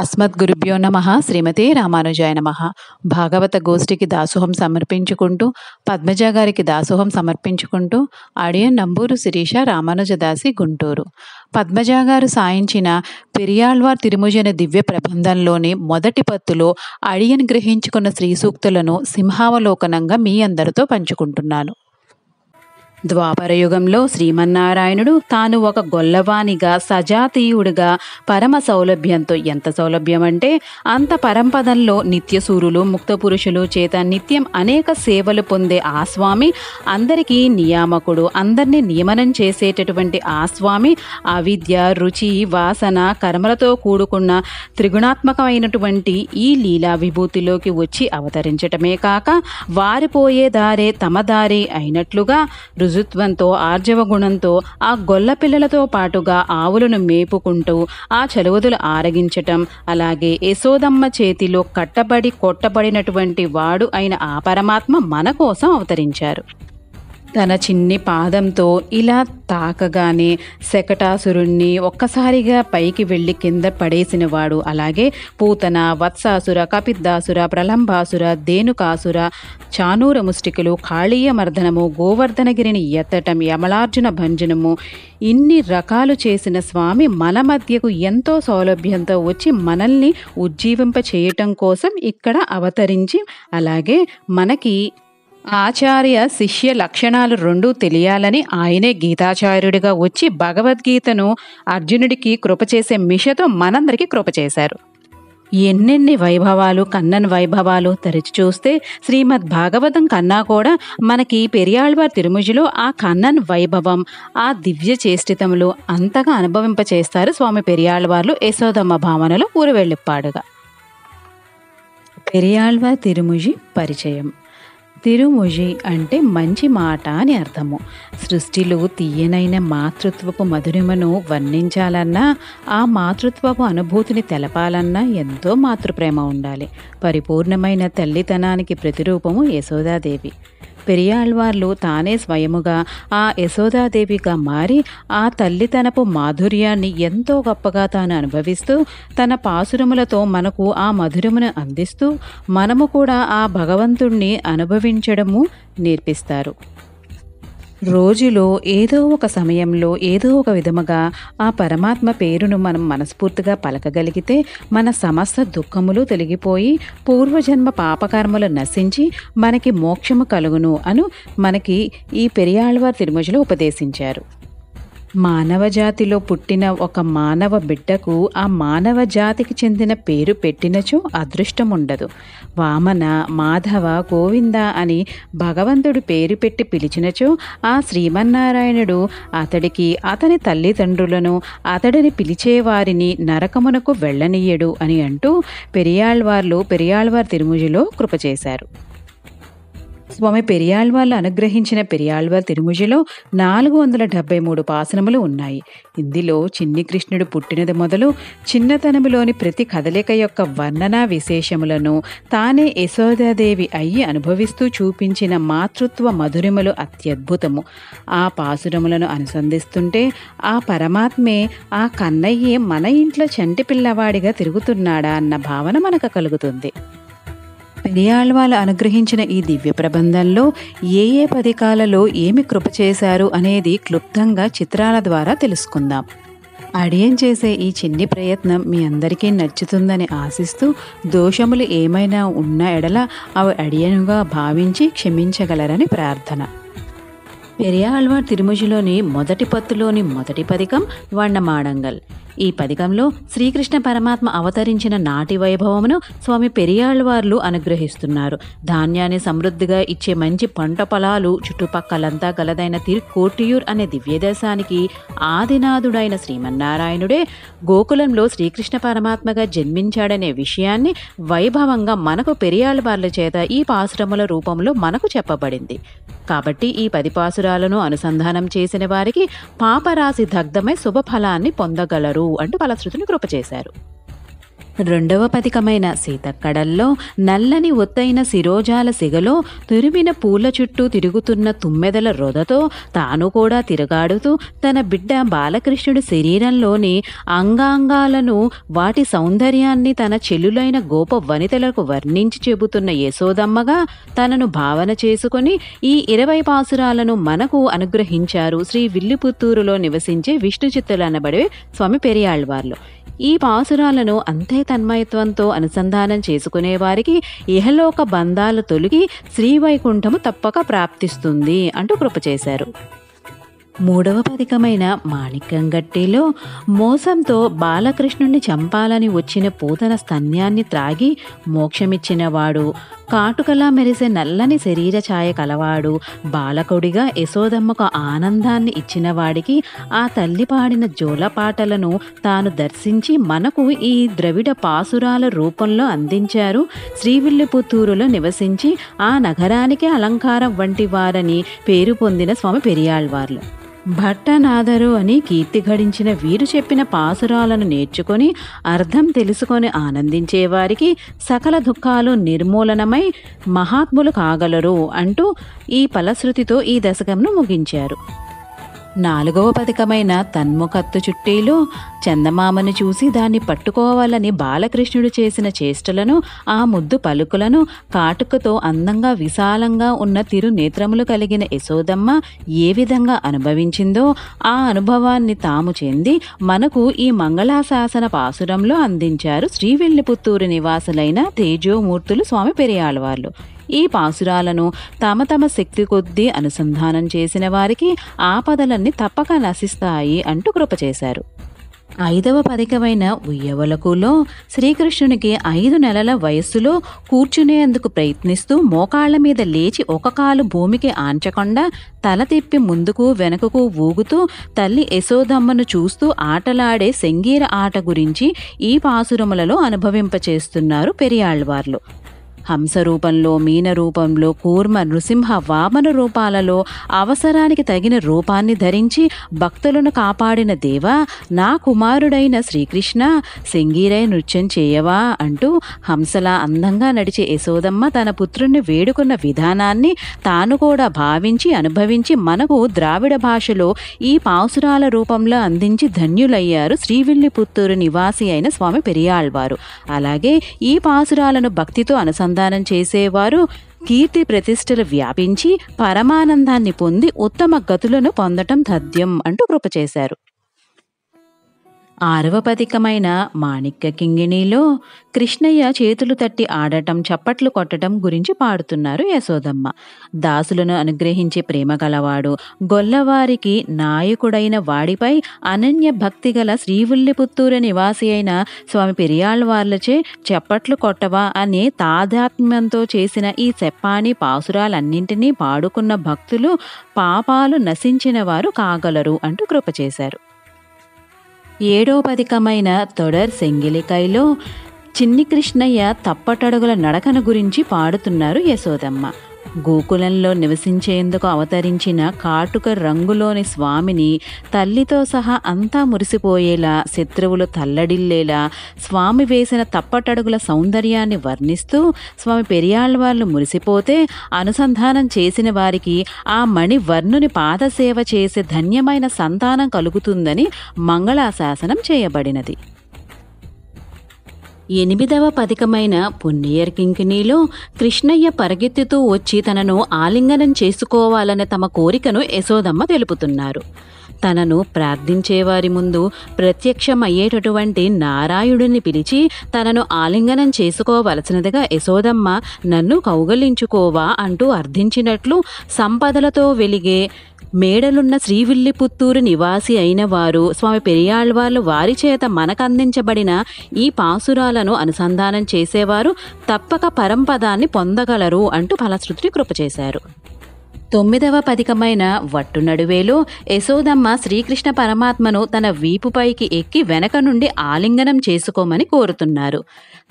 అస్మద్ గురుభ్యో నమ శ్రీమతి రామానుజాయ నమ భాగవత గోష్ఠికి దాసోహం సమర్పించుకుంటూ పద్మజ గారికి దాసోహం సమర్పించుకుంటూ ఆడియో నంబూరు శిరీష రామానుజదాసి గుంటూరు పద్మజ గారు సాయించిన పెరియాళ్వార్ తిరుముజన దివ్య ప్రబంధంలోని మొదటి పత్తులో అడియన్ గ్రహించుకున్న శ్రీ సూక్తులను సింహావలోకనంగా మీ అందరితో పంచుకుంటున్నాను ద్వాపరయుగంలో శ్రీమన్నారాయణుడు తాను ఒక గొల్లవానిగా సజాతీయుడిగా పరమ సౌలభ్యంతో ఎంత సౌలభ్యం అంటే అంత పరంపదంలో నిత్యసూరులు పురుషులు చేత నిత్యం అనేక సేవలు పొందే ఆ స్వామి అందరికీ నియామకుడు అందరినీ నియమనం చేసేటటువంటి ఆ స్వామి అవిద్య రుచి వాసన కర్మలతో కూడుకున్న త్రిగుణాత్మకమైనటువంటి ఈ లీలా విభూతిలోకి వచ్చి అవతరించటమే కాక వారిపోయే దారే తమ దారి అయినట్లుగా రుజు మృదుత్వంతో ఆర్జవ గుణంతో ఆ గొల్ల పిల్లలతో పాటుగా ఆవులను మేపుకుంటూ ఆ చలువదులు ఆరగించటం అలాగే యశోదమ్మ చేతిలో కట్టబడి కొట్టబడినటువంటి వాడు అయిన ఆ పరమాత్మ మన కోసం అవతరించారు తన చిన్ని పాదంతో ఇలా తాకగానే శకటాసురుణ్ణి ఒక్కసారిగా పైకి వెళ్ళి కింద పడేసినవాడు అలాగే పూతన వత్సాసుర కపిద్దాసుర ప్రలంబాసుర దేనుకాసుర చానూర ముష్టికులు కాళీయ మర్దనము గోవర్ధనగిరిని ఎత్తటం యమలార్జున భంజనము ఇన్ని రకాలు చేసిన స్వామి మన మధ్యకు ఎంతో సౌలభ్యంతో వచ్చి మనల్ని ఉజ్జీవింప చేయటం కోసం ఇక్కడ అవతరించి అలాగే మనకి ఆచార్య శిష్య లక్షణాలు రెండూ తెలియాలని ఆయనే గీతాచార్యుడిగా వచ్చి భగవద్గీతను అర్జునుడికి కృపచేసే మిషతో మనందరికీ కృపచేశారు ఎన్నెన్ని వైభవాలు కన్నన్ వైభవాలు తరిచి చూస్తే శ్రీమద్ భాగవతం కన్నా కూడా మనకి పెరియాళ్వార్ తిరుముజిలో ఆ కన్నన్ వైభవం ఆ దివ్య చేష్టితములు అంతగా అనుభవింపచేస్తారు స్వామి పెరియాళ్వార్లు యశోదమ్మ భావనలో ఊరు వెళ్ళిప్పాడుగా పెరియాళ్వార్ తిరుముజి పరిచయం తిరుముజి అంటే మంచి మాట అని అర్థము సృష్టిలో తీయనైన మాతృత్వపు మధురిమను వర్ణించాలన్నా ఆ మాతృత్వపు అనుభూతిని తెలపాలన్నా ఎంతో మాతృప్రేమ ఉండాలి పరిపూర్ణమైన తల్లితనానికి ప్రతిరూపము యశోదాదేవి పెరియాళ్వార్లు తానే స్వయముగా ఆ యశోదాదేవిగా మారి ఆ తల్లితనపు మాధుర్యాన్ని ఎంతో గొప్పగా తాను అనుభవిస్తూ తన పాసురములతో మనకు ఆ మధురమును అందిస్తూ మనము కూడా ఆ భగవంతుణ్ణి అనుభవించడము నేర్పిస్తారు రోజులో ఏదో ఒక సమయంలో ఏదో ఒక విధముగా ఆ పరమాత్మ పేరును మనం మనస్ఫూర్తిగా పలకగలిగితే మన సమస్త దుఃఖములు తొలగిపోయి పూర్వజన్మ పాపకర్మలు నశించి మనకి మోక్షము కలుగును అను మనకి ఈ పెరియాళ్వారు తిరుమజలో ఉపదేశించారు మానవ జాతిలో పుట్టిన ఒక మానవ బిడ్డకు ఆ మానవ జాతికి చెందిన పేరు పెట్టినచో అదృష్టం ఉండదు వామన మాధవ గోవింద అని భగవంతుడు పేరు పెట్టి పిలిచినచో ఆ శ్రీమన్నారాయణుడు అతడికి అతని తల్లిదండ్రులను అతడిని పిలిచేవారిని నరకమునకు వెళ్ళనీయడు అని అంటూ పెరియాళ్వార్లు పెరియాళ్వార్ తిరుముజిలో కృప చేశారు స్వామి పెరియాళ్వార్లు అనుగ్రహించిన పెరియాళ్వార్ తిరుముజిలో నాలుగు వందల డెబ్బై మూడు పాసనములు ఉన్నాయి ఇందులో చిన్ని కృష్ణుడు పుట్టినది మొదలు చిన్నతనములోని ప్రతి కదలిక యొక్క వర్ణనా విశేషములను తానే యశోదాదేవి అయ్యి అనుభవిస్తూ చూపించిన మాతృత్వ మధురిమలు అత్యద్భుతము ఆ పాసురములను అనుసంధిస్తుంటే ఆ పరమాత్మే ఆ కన్నయ్యే మన ఇంట్లో చంటి పిల్లవాడిగా తిరుగుతున్నాడా అన్న భావన మనకు కలుగుతుంది పెరియాళ్వాలు అనుగ్రహించిన ఈ దివ్య ప్రబంధంలో ఏ ఏ పథికాలలో ఏమి కృప చేశారు అనేది క్లుప్తంగా చిత్రాల ద్వారా తెలుసుకుందాం అడియన్ చేసే ఈ చిన్ని ప్రయత్నం మీ అందరికీ నచ్చుతుందని ఆశిస్తూ దోషములు ఏమైనా ఉన్న ఎడల అవి అడియనుగా భావించి క్షమించగలరని ప్రార్థన పెరియాళ్వార్ తిరుమజులోని మొదటి పత్తులోని మొదటి పథకం వండమాడంగల్ ఈ పథకంలో శ్రీకృష్ణ పరమాత్మ అవతరించిన నాటి వైభవమును స్వామి పెరియాళ్ళవార్లు అనుగ్రహిస్తున్నారు ధాన్యాన్ని సమృద్ధిగా ఇచ్చే మంచి పంట పొలాలు చుట్టుపక్కలంతా గలదైన తిరుకోటియూర్ అనే దివ్యదేశానికి ఆదినాథుడైన శ్రీమన్నారాయణుడే గోకులంలో శ్రీకృష్ణ పరమాత్మగా జన్మించాడనే విషయాన్ని వైభవంగా మనకు పెరియాళ్ళవార్ల చేత ఈ పాశ్రముల రూపంలో మనకు చెప్పబడింది కాబట్టి ఈ పది పాసురాలను అనుసంధానం చేసిన వారికి పాపరాశి దగ్ధమై శుభఫలాన్ని పొందగలరు అంటూ ఫలశ్రుతిని కృపచేశారు రెండవ పథకమైన సీతక్కడల్లో నల్లని ఒత్తైన శిరోజాల సిగలో తురిమిన పూల చుట్టూ తిరుగుతున్న తుమ్మెదల రొదతో తాను కూడా తిరగాడుతూ తన బిడ్డ బాలకృష్ణుడి శరీరంలోని అంగాంగాలను వాటి సౌందర్యాన్ని తన చెల్లులైన గోప వనితలకు వర్ణించి చెబుతున్న యశోదమ్మగా తనను భావన చేసుకుని ఈ ఇరవై పాసురాలను మనకు అనుగ్రహించారు శ్రీ విల్లిపుత్తూరులో నివసించే విష్ణు అనబడే స్వామి పెరియాళ్ళవార్లు ఈ పాసురాలను అంతే తన్మయత్వంతో అనుసంధానం చేసుకునేవారికి ఇహలోక బంధాలు తొలగి శ్రీవైకుంఠము తప్పక ప్రాప్తిస్తుంది అంటూ కృప చేశారు మూడవ పథకమైన మాణిక్యం గట్టిలో మోసంతో బాలకృష్ణుణ్ణి చంపాలని వచ్చిన పూతన స్తన్యాన్ని త్రాగి మోక్షమిచ్చినవాడు కాటుకలా మెరిసే నల్లని శరీర ఛాయ కలవాడు బాలకుడిగా యశోదమ్మకు ఆనందాన్ని ఇచ్చినవాడికి ఆ తల్లి పాడిన జోలపాటలను తాను దర్శించి మనకు ఈ ద్రవిడ పాసురాల రూపంలో అందించారు శ్రీవిల్లిపుత్తూరులో నివసించి ఆ నగరానికి అలంకారం వంటి వారని పేరు పొందిన స్వామి పెరియాళ్వార్లు భట్టనాథరు అని కీర్తి గడించిన వీరు చెప్పిన పాసురాలను నేర్చుకొని అర్థం తెలుసుకొని ఆనందించేవారికి సకల దుఃఖాలు నిర్మూలనమై మహాత్ములు కాగలరు అంటూ ఈ పలశ్రుతితో ఈ దశకంను ముగించారు నాలుగవ పథకమైన తన్ముఖత్తు చుట్టీలు చందమామను చూసి దాన్ని పట్టుకోవాలని బాలకృష్ణుడు చేసిన చేష్టలను ఆ ముద్దు పలుకులను కాటుకతో అందంగా విశాలంగా ఉన్న తిరు నేత్రములు కలిగిన యశోదమ్మ ఏ విధంగా అనుభవించిందో ఆ అనుభవాన్ని తాము చెంది మనకు ఈ మంగళాశాసన పాసురంలో అందించారు శ్రీవెల్లిపుత్తూరు నివాసులైన తేజోమూర్తులు స్వామి పెరియాళ్ళ వాళ్ళు ఈ పాసురాలను తమ తమ శక్తి కొద్దీ అనుసంధానం చేసిన వారికి ఆపదలన్నీ తప్పక నశిస్తాయి అంటూ కృపచేశారు ఐదవ పదికమైన ఉయ్యవలకులో శ్రీకృష్ణునికి ఐదు నెలల వయస్సులో కూర్చునేందుకు ప్రయత్నిస్తూ మోకాళ్ల మీద లేచి ఒక కాలు భూమికి ఆంచకుండా తల తిప్పి ముందుకు వెనుకకు ఊగుతూ తల్లి యశోదమ్మను చూస్తూ ఆటలాడే శంగీర ఆట గురించి ఈ పాసురములలో అనుభవింపచేస్తున్నారు పెరియాళ్ళవార్లు హంస రూపంలో మీన రూపంలో కూర్మ నృసింహ వామన రూపాలలో అవసరానికి తగిన రూపాన్ని ధరించి భక్తులను కాపాడిన దేవ నా కుమారుడైన శ్రీకృష్ణ సింగీరై నృత్యం చేయవా అంటూ హంసలా అందంగా నడిచే యశోదమ్మ తన పుత్రుణ్ణి వేడుకున్న విధానాన్ని తాను కూడా భావించి అనుభవించి మనకు ద్రావిడ భాషలో ఈ పాసురాల రూపంలో అందించి ధన్యులయ్యారు శ్రీవిల్లిపుత్తూరు నివాసి అయిన స్వామి పెరియాళ్వారు అలాగే ఈ పాసురాలను భక్తితో అనుసంధానం సంధానం చేసేవారు కీర్తి ప్రతిష్టలు వ్యాపించి పరమానందాన్ని పొంది ఉత్తమ గతులను పొందటం తథ్యం అంటూ కృపచేశారు ఆరవ పథికమైన మాణిక్య కింగిణిలో కృష్ణయ్య చేతులు తట్టి ఆడటం చప్పట్లు కొట్టడం గురించి పాడుతున్నారు యశోదమ్మ దాసులను అనుగ్రహించే ప్రేమ గలవాడు గొల్లవారికి నాయకుడైన వాడిపై అనన్య భక్తి గల శ్రీవుల్లిపుత్తూరు నివాసి అయిన స్వామి పెరియాళ్ళవార్లచే చప్పట్లు కొట్టవా అనే తాదాత్మ్యంతో చేసిన ఈ చెప్పాని పాసురాలన్నింటినీ పాడుకున్న భక్తులు పాపాలు నశించిన వారు కాగలరు అంటూ కృప చేశారు ఏడోపధికమైన తొడర్ సెంగిలికైలో చిన్ని కృష్ణయ్య తప్పటడుగుల నడకను గురించి పాడుతున్నారు యశోదమ్మ గోకులంలో నివసించేందుకు అవతరించిన కాటుక రంగులోని స్వామిని తల్లితో సహా అంతా మురిసిపోయేలా శత్రువులు తల్లడిల్లేలా స్వామి వేసిన తప్పటడుగుల సౌందర్యాన్ని వర్ణిస్తూ స్వామి పెరియాళ్ళ వాళ్ళు మురిసిపోతే అనుసంధానం చేసిన వారికి ఆ మణివర్ణుని పాదసేవ చేసే ధన్యమైన సంతానం కలుగుతుందని మంగళాశాసనం చేయబడినది ఎనిమిదవ పథకమైన పుణ్యర్కింకినీలో కృష్ణయ్య పరిగెత్తుతూ వచ్చి తనను ఆలింగనం చేసుకోవాలనే తమ కోరికను యశోదమ్మ తెలుపుతున్నారు తనను ప్రార్థించేవారి ముందు ప్రత్యక్షమయ్యేటటువంటి నారాయుడిని పిలిచి తనను ఆలింగనం చేసుకోవలసినదిగా యశోదమ్మ నన్ను కౌగలించుకోవా అంటూ అర్థించినట్లు సంపదలతో వెలిగే మేడలున్న శ్రీవిల్లిపుత్తూరు నివాసి అయిన వారు స్వామి పెరియాళ్వార్లు వారి చేత మనకందించబడిన ఈ పాసురాలను అనుసంధానం చేసేవారు తప్పక పరంపదాన్ని పొందగలరు అంటూ ఫలశ్రుతిని కృప చేశారు తొమ్మిదవ పదికమైన వట్టు నడువేలో యశోదమ్మ శ్రీకృష్ణ పరమాత్మను తన వీపుపైకి ఎక్కి వెనక నుండి ఆలింగనం చేసుకోమని కోరుతున్నారు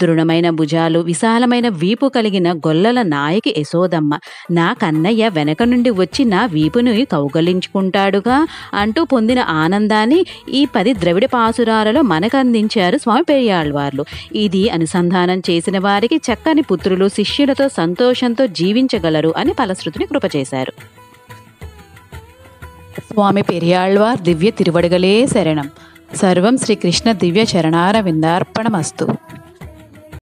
దృఢమైన భుజాలు విశాలమైన వీపు కలిగిన గొల్లల నాయకి యశోదమ్మ నా కన్నయ్య వెనక నుండి వచ్చి నా వీపును కౌగలించుకుంటాడుగా అంటూ పొందిన ఆనందాన్ని ఈ పది ద్రవిడ పాసురాలలో మనకందించారు స్వామి పెరియాళ్వార్లు ఇది అనుసంధానం చేసిన వారికి చక్కని పుత్రులు శిష్యులతో సంతోషంతో జీవించగలరు అని ఫలశ్రుతిని కృపచేశారు చెప్పారు స్వామి పెరియాళ్వార్ దివ్య తిరువడుగలే శరణం సర్వం శ్రీకృష్ణ దివ్య చరణారవిందార్పణమస్తు